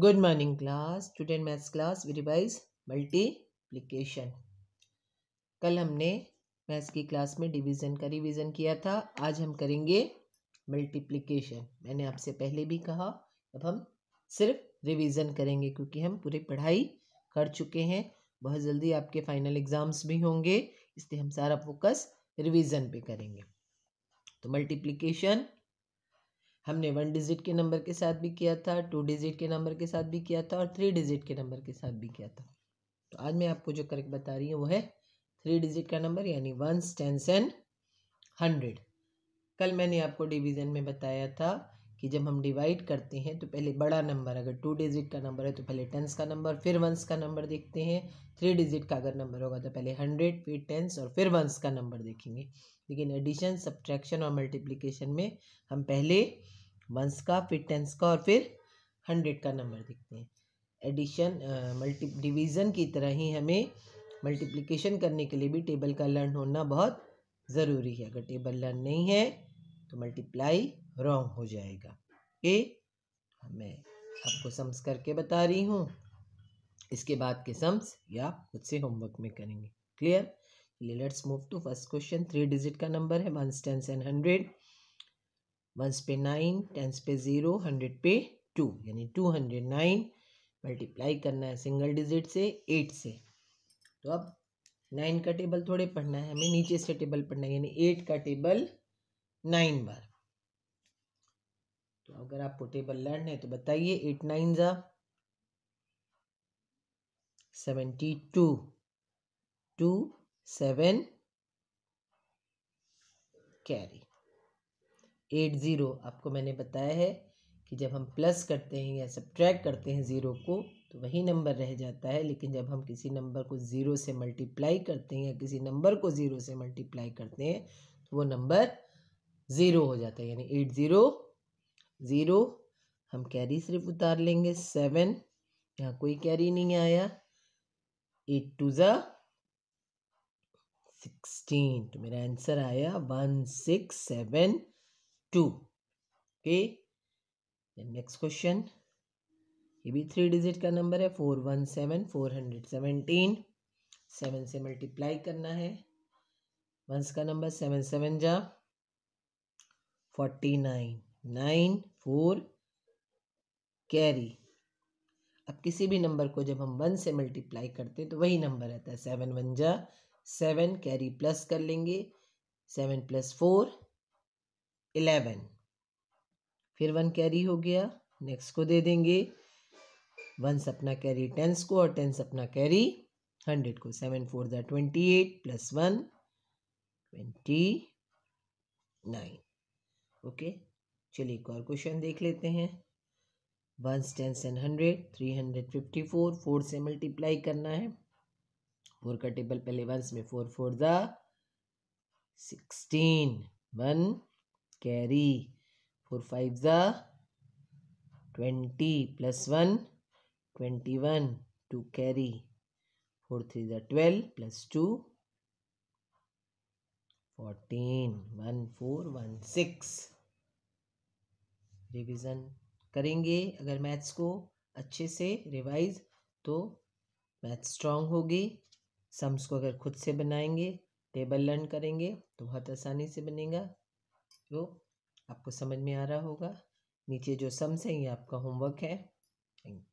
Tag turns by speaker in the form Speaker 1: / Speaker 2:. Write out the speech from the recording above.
Speaker 1: good morning class student maths class class revise multiplication कल हमने maths की class में डिवीजन का रिवीजन किया था आज हम करेंगे मल्टीप्लिकेशन मैंने आपसे पहले भी कहा अब हम सिर्फ रिवीजन करेंगे क्योंकि हम पूरी पढ़ाई कर चुके हैं बहुत जल्दी आपके फाइनल एग्ज़ाम्स भी होंगे इसलिए हम सारा फोकस रिविज़न पे करेंगे तो मल्टीप्लीकेशन हमने वन डिजिट के नंबर के साथ भी किया था टू डिजिट के नंबर के साथ भी किया था और थ्री डिजिट के नंबर के साथ भी किया था तो आज मैं आपको जो करेक्ट बता रही हूँ वो है थ्री डिजिट का नंबर यानी वंस टेंस एंड हंड्रेड कल मैंने आपको डिवीज़न में बताया था कि जब हम डिवाइड करते हैं तो पहले बड़ा नंबर अगर टू डिजिट का नंबर है तो पहले टेंस का नंबर फिर वंस का नंबर देखते हैं थ्री डिजिट का अगर नंबर होगा तो पहले हंड्रेड फिर टेंस और फिर वंस का नंबर देखेंगे लेकिन एडिशन सब्ट्रैक्शन और मल्टीप्लिकेशन में हम पहले वंस का फिर टेंस का और फिर हंड्रेड का नंबर देखते हैं एडिशन मल्टी डिवीज़न की तरह ही हमें मल्टीप्लिकेशन करने के लिए भी टेबल का लर्न होना बहुत ज़रूरी है अगर टेबल लर्न नहीं है तो मल्टीप्लाई रॉन्ग हो जाएगा ये मैं आपको सम्स करके बता रही हूँ इसके बाद के सम्स या खुद से होमवर्क में करेंगे क्लियर चलिए let's move to first question three digit का नंबर है ones tens and hundred ones पे नाइन टेंस पे ज़ीरो हंड्रेड पे टू यानी टू हंड्रेड नाइन मल्टीप्लाई करना है सिंगल डिजिट से एट से तो अब नाइन का टेबल थोड़े पढ़ना है हमें नीचे से टेबल पढ़ना है यानी एट का टेबल नाइन बार तो अगर आप टेबल लर्न है तो बताइए एट नाइन ज़ा seventy two two seven carry eight zero आपको मैंने बताया है कि जब हम प्लस करते हैं या सब करते हैं ज़ीरो को तो वही नंबर रह जाता है लेकिन जब हम किसी नंबर को ज़ीरो से मल्टीप्लाई करते हैं या किसी नंबर को ज़ीरो से मल्टीप्लाई करते हैं तो वो नंबर ज़ीरो हो जाता है यानी एट ज़ीरो ज़ीरो हम कैरी सिर्फ उतार लेंगे सेवन यहाँ कोई कैरी नहीं आया एट टू ज़ा सिक्सटीन तो मेरा आंसर आया one six seven two okay next question ये भी थ्री डिजिट का नंबर है four one seven four hundred seventeen seven से मल्टीप्लाई करना है वंस का नंबर सेवन सेवन जा forty nine nine four carry अब किसी भी नंबर को जब हम वन से मल्टीप्लाई करते हैं तो वही नंबर रहता है सेवन वन जा सेवन कैरी प्लस कर लेंगे सेवन प्लस फोर इलेवन फिर वन कैरी हो गया नेक्स्ट को दे देंगे वंस अपना कैरी टेंस को और टेंस अपना कैरी हंड्रेड को सेवन फोर ज़ा twenty eight plus one twenty nine okay चलिए एक और क्वेश्चन देख लेते हैं ones tens and hundred three hundred fifty four four से मल्टीप्लाई करना है फोर का टेबल पहले वंस में फोर फोर ज़ा sixteen one carry four five द twenty plus one twenty one two carry four three द twelve plus two fourteen one four one six revision करेंगे अगर मैथ्स को अच्छे से रिवाइज तो मैथ्स स्ट्रांग होगी सम्स को अगर खुद से बनाएंगे टेबल लर्न करेंगे तो बहुत आसानी से बनेगा तो आपको समझ में आ रहा होगा नीचे जो सम्स हैं ये आपका होमवर्क है थैंक यू